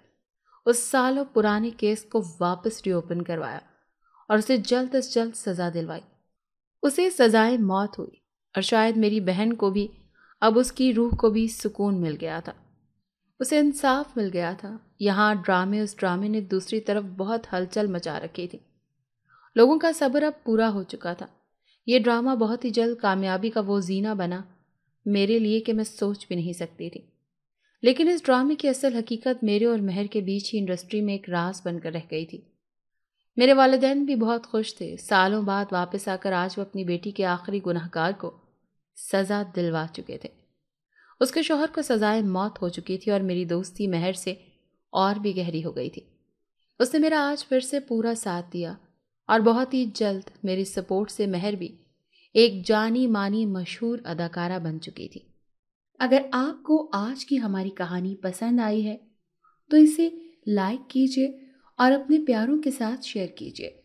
उस सालों पुराने केस को वापस रीओपन करवाया और उसे जल्द अज जल्द सज़ा दिलवाई उसे सजाए मौत हुई और शायद मेरी बहन को भी अब उसकी रूह को भी सुकून मिल गया था उसे इंसाफ मिल गया था यहाँ ड्रामे उस ड्रामे ने दूसरी तरफ बहुत हलचल मचा रखी थी लोगों का सब्र अब पूरा हो चुका था ये ड्रामा बहुत ही जल्द कामयाबी का वो जीना बना मेरे लिए कि मैं सोच भी नहीं सकती थी लेकिन इस ड्रामे की असल हकीकत मेरे और महर के बीच ही इंडस्ट्री में एक रास बनकर रह गई थी मेरे वालदेन भी बहुत खुश थे सालों बाद वापस आकर आज वो अपनी बेटी के आखिरी गुनाहकार को सज़ा दिलवा चुके थे उसके शोहर को सजाए मौत हो चुकी थी और मेरी दोस्ती महर से और भी गहरी हो गई थी उसने मेरा आज फिर से पूरा साथ दिया और बहुत ही जल्द मेरी सपोर्ट से महर भी एक जानी मानी मशहूर अदाकारा बन चुकी थी अगर आपको आज की हमारी कहानी पसंद आई है तो इसे लाइक कीजिए और अपने प्यारों के साथ शेयर कीजिए